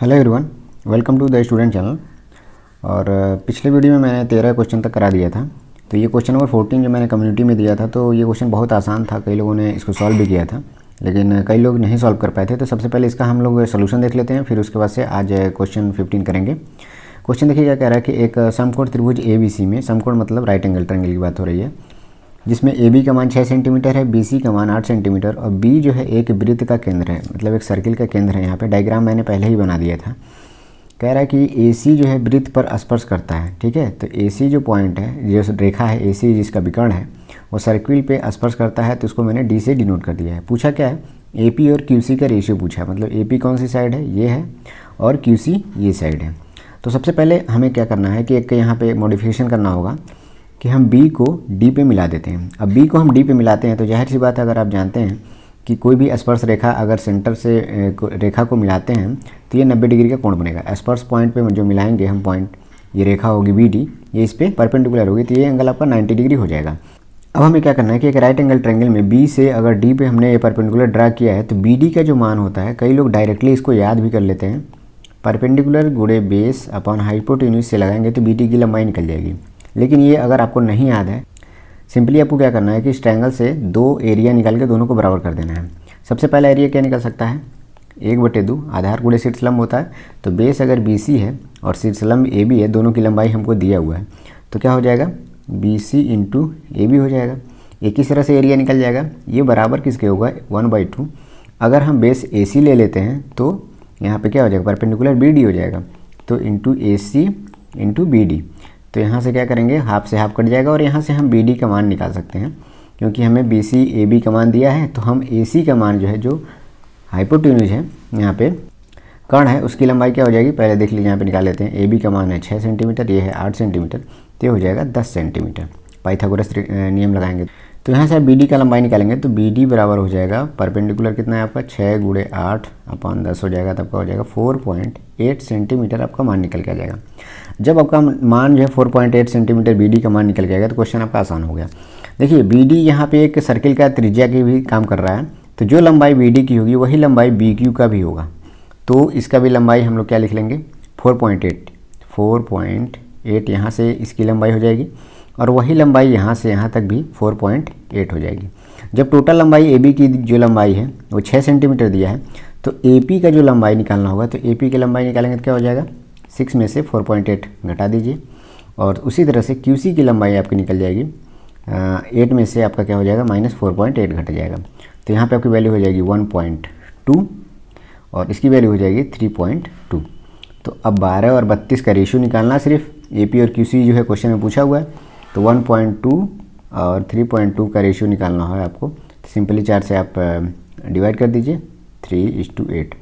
hello everyone welcome to the student channel और पिछले video में मैंने तेरह क्वेश्चन तक करा दिया था तो ये क्वेश्चन नंबर फोर्टीन जो मैंने कम्युनिटी में दिया था तो ये क्वेश्चन बहुत आसान था कई लोगों ने इसको सॉल्व भी किया था लेकिन कई लोग नहीं सॉल्व कर पाए थे तो सबसे पहले इसका हम लोग सोल्यूशन देख लेते हैं फिर उसके बाद से आज क्वेश्चन फिफ्टीन करेंगे क्वेश्चन देखिए क्या कह रहा है कि एक समकोण त्रिभुज ए बी सी में समकोण मतलब राइट एंगल ट्रेंगल की बात हो रही है जिसमें ए बी का मान छः सेंटीमीटर है बी सी का मान आठ सेंटीमीटर और बी जो है एक वृत्त का केंद्र है मतलब एक सर्किल का केंद्र है यहाँ पे डायग्राम मैंने पहले ही बना दिया था कह रहा है कि ए सी जो है वृत्त पर स्पर्श करता है ठीक है तो ए सी जो पॉइंट है जो रेखा है ए सी जिसका विकर्ण है वो सर्किल पे स्पर्श करता है तो उसको मैंने डी से डिनोट कर दिया है पूछा क्या है ए पी और क्यू सी का रेशियो पूछा है मतलब ए पी कौन सी साइड है ये है और क्यू सी ये साइड है तो सबसे पहले हमें क्या करना है कि एक यहाँ पे मॉडिफिकेशन करना होगा कि हम बी को डी पे मिला देते हैं अब बी को हम डी पे मिलाते हैं तो जाहिर सी बात है अगर आप जानते हैं कि कोई भी स्पर्श रेखा अगर सेंटर से रेखा को मिलाते हैं तो ये 90 डिग्री का कोण बनेगा स्पर्श पॉइंट पे जो मिलाएंगे हम पॉइंट ये रेखा होगी बी डी ये इस पर परपेंडिकुलर होगी तो ये एंगल आपका 90 डिग्री हो जाएगा अब हमें क्या करना है कि एक राइट एंगल ट्रेंगल में बी से अगर डी पे हमने ये परपेंडिकुलर ड्रा किया है तो बी डी का जो मान होता है कई लोग डायरेक्टली इसको याद भी कर लेते हैं परपेंडिकुलर गुड़े बेस अपॉन हाइपोटेन्यूज से लगाएंगे तो बी डी की लंबाई निकल जाएगी लेकिन ये अगर आपको नहीं याद है सिंपली आपको क्या करना है कि इस ट्रायंगल से दो एरिया निकाल के दोनों को बराबर कर देना है सबसे पहला एरिया क्या निकल सकता है एक बटे दो आधार गुड़े सीट लम्ब होता है तो बेस अगर बी सी है और सीट स्लम ए बी है दोनों की लंबाई हमको दिया हुआ है तो क्या हो जाएगा B C into A B हो जाएगा एक ही तरह से एरिया निकल जाएगा ये बराबर किसके होगा वन बाई टू अगर हम बेस ए सी ले लेते हैं तो यहाँ पे क्या हो जाएगा परपेंडिकुलर बी डी हो जाएगा तो into A C into B D तो यहाँ से क्या करेंगे हाफ से हाफ कट जाएगा और यहाँ से हम बी डी का मान निकाल सकते हैं क्योंकि हमें बी सी ए बी का मान दिया है तो हम ए सी का मान जो है जो हाइपोट्यूनिज है यहाँ पे कर्ण है उसकी लंबाई क्या हो जाएगी पहले देख लीजिए यहाँ पे निकाल लेते हैं ए बी का मान है छः सेंटीमीटर ये है आठ सेंटीमीटर तो हो जाएगा दस सेंटीमीटर पाइथागोरस नियम लगाएंगे तो यहाँ से आप बी डी का लंबाई निकालेंगे तो बी डी बराबर हो जाएगा परपेंडिकुलर कितना है आपका छः गुड़े आठ अपन दस हो जाएगा तो आपका हो जाएगा फोर पॉइंट एट सेंटीमीटर आपका मान निकल के आ जाएगा जब आपका मान जो है four point eight centimetre B D का मान निकल के आएगा तो क्वेश्चन आपका आसान हो गया देखिए बी डी यहाँ पर एक सर्किल का त्रिज्या की भी काम कर रहा है तो जो लंबाई बी डी की होगी वही लंबाई बी क्यू का भी होगा तो इसका भी लंबाई हम लोग क्या लिख लेंगे four point eight four point eight यहाँ से इसकी लंबाई हो जाएगी और वही लंबाई यहाँ से यहाँ तक भी 4.8 हो जाएगी जब टोटल लंबाई ए की जो लंबाई है वो छः सेंटीमीटर दिया है तो ए का जो लंबाई निकालना होगा तो ए की लंबाई निकालेंगे तो क्या हो जाएगा सिक्स में से फोर पॉइंट एट घटा दीजिए और उसी तरह से क्यू की लंबाई आपकी निकल जाएगी एट में से आपका क्या हो जाएगा माइनस फोर पॉइंट एट घट जाएगा तो यहाँ पे आपकी वैल्यू हो जाएगी वन पॉइंट टू और इसकी वैल्यू हो जाएगी थ्री पॉइंट टू तो अब बारह और बत्तीस का रेशियो निकालना सिर्फ ए और क्यू जो है क्वेश्चन में पूछा हुआ है तो 1.2 uh, और 3.2 का रेशियो निकालना है आपको सिंपली तो चार से आप डिवाइड uh, कर दीजिए थ्री इज टू एट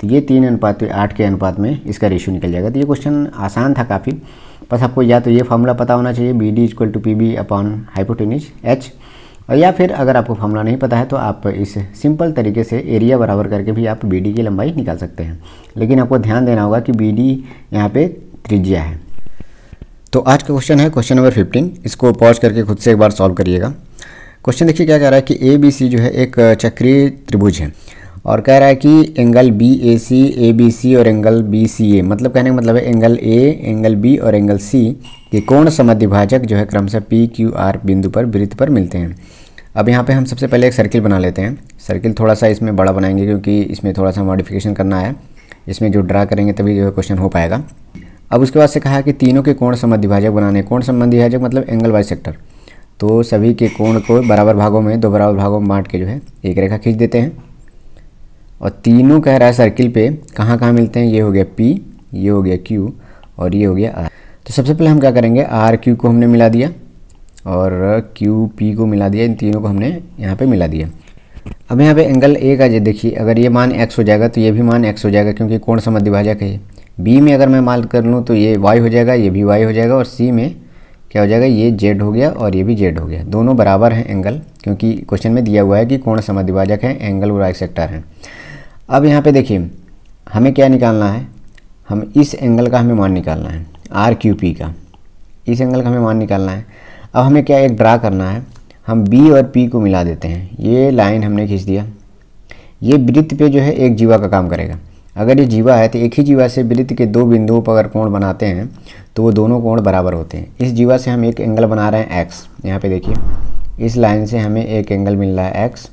तो ये तीन अनुपात तो आठ के अनुपात में इसका रेशियो निकल जाएगा तो ये क्वेश्चन आसान था काफ़ी बस आपको या तो ये फार्मूला पता होना चाहिए B D equal to P B upon hypotenuse H और या फिर अगर आपको फार्मूला नहीं पता है तो आप इस सिंपल तरीके से एरिया बराबर करके भी आप बी डी की लंबाई निकाल सकते हैं लेकिन आपको ध्यान देना होगा कि बी डी यहाँ पर त्रिज्या है तो आज का क्वेश्चन है क्वेश्चन नंबर फिफ्टीन इसको पॉज करके खुद से एक बार सॉल्व करिएगा क्वेश्चन देखिए क्या कह रहा है कि ए बी सी जो है एक चक्रीय त्रिभुज है और कह रहा है कि angle B A C A B C और एंगल बी सी ए मतलब कहने का मतलब है एंगल ए एंगल बी और एंगल सी के कोण समिभाजक जो है क्रमशः पी क्यू आर बिंदु पर वृत्त पर मिलते हैं अब यहाँ पे हम सबसे पहले एक सर्किल बना लेते हैं सर्किल थोड़ा सा इसमें बड़ा बनाएंगे क्योंकि इसमें थोड़ा सा मॉडिफिकेशन करना है इसमें जो ड्रा करेंगे तभी जो है क्वेश्चन हो पाएगा अब उसके बाद से कहा कि तीनों के कोण संबंध विभाजक बनाने कोण संबंध विभाजक मतलब एंगल वाइज सेक्टर तो सभी के कोण को बराबर भागों में दो बराबर भागों में बांट के जो है एक रेखा खींच देते हैं और तीनों कह रहा है सर्किल पे कहाँ कहाँ मिलते हैं ये हो गया पी ये हो गया क्यू और ये हो गया आर तो सबसे पहले हम क्या करेंगे आर क्यू को हमने मिला दिया और क्यू पी को मिला दिया इन तीनों को हमने यहाँ पर मिला दिया अब यहाँ पे एंगल ए का जो देखिए अगर ये मान एक्स हो जाएगा तो ये भी मान एक्स हो जाएगा क्योंकि कोण समझ विभाजक है बी में अगर मैं मान कर लूँ तो ये वाई हो जाएगा ये भी वाई हो जाएगा और सी में क्या हो जाएगा ये जेड हो गया और ये भी जेड हो गया दोनों बराबर हैं एंगल क्योंकि क्वेश्चन में दिया हुआ है कि कौन समाधिभाजक है एंगल और राइट सेक्टर है अब यहाँ पे देखिए हमें क्या निकालना है हम इस एंगल का हमें मान निकालना है आर क्यू पी का इस एंगल का हमें मान निकालना है अब हमें क्या एक ड्रा करना है हम बी और पी को मिला देते हैं ये लाइन हमने खींच दिया ये वृत्त पे जो है एक जीवा का काम करेगा अगर ये जीवा है तो एक ही जीवा से वृत्त के दो बिंदुओं पर अगर कोण बनाते हैं तो वो दोनों कोण बराबर होते हैं इस जीवा से हम एक एंगल बना रहे हैं एक्स यहाँ पे देखिए इस लाइन से हमें एक एंगल मिल रहा है एक्स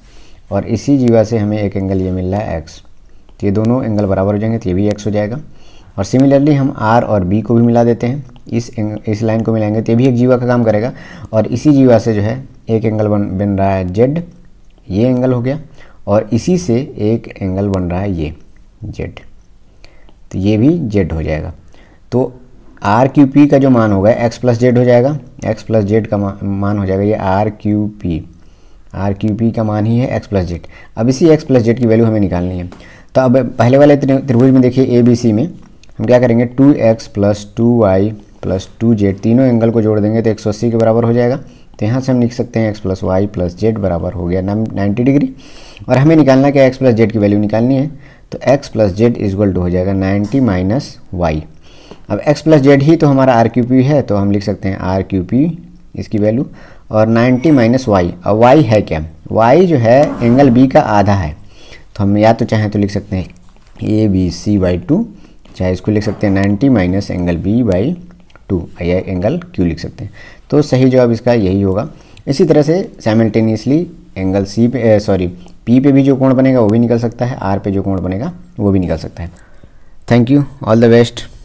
और इसी जीवा से हमें एक एंगल ये मिल रहा है एक्स तो ये दोनों एंगल बराबर हो जाएंगे तो ये भी एक्स हो जाएगा और सिमिलरली हम आर और बी को भी मिला देते हैं इस इस लाइन को मिलाएंगे तो ये भी एक जीवा का काम करेगा और इसी जीवा से जो है एक एंगल बन बन रहा है जेड ये एंगल हो गया और इसी से एक एंगल बन रहा है ये जेड तो ये भी जेड हो जाएगा तो आर क्यू पी का जो मान होगा एक्स प्लस जेड हो जाएगा एक्स प्लस जेड का मान हो जाएगा ये R Q P R Q P का मान ही है एक्स प्लस जेड अब इसी एक्स प्लस जेड की वैल्यू हमें निकालनी है तो अब पहले वाले त्रिभुज में देखिए ए बी सी में हम क्या करेंगे two X plus two Y plus two Z तीनों एंगल को जोड़ देंगे तो एक सौ अस्सी के बराबर हो जाएगा तो यहाँ से हम लिख सकते हैं X plus Y plus Z बराबर हो गया नाइन्टी डिग्री और हमें निकालना क्या एक्स प्लस जेड की वैल्यू निकालनी है तो x plus Z equal to हो जाएगा 90 माइनस वाई अब x प्लस जेड ही तो हमारा आर क्यू पी है तो हम लिख सकते हैं आर क्यू पी इसकी वैल्यू और 90 माइनस वाई अब वाई है क्या वाई जो है एंगल बी का आधा है तो हम या तो चाहें तो लिख सकते हैं A B C by two चाहे इसको लिख सकते हैं ninety minus angle B by two या एंगल क्यू लिख सकते हैं तो सही जवाब इसका यही होगा इसी तरह से साइमल्टेनियसली एंगल सी पे सॉरी पी पे भी जो कोण बनेगा वो भी निकल सकता है आर पे जो कोण बनेगा वो भी निकल सकता है thank you all the best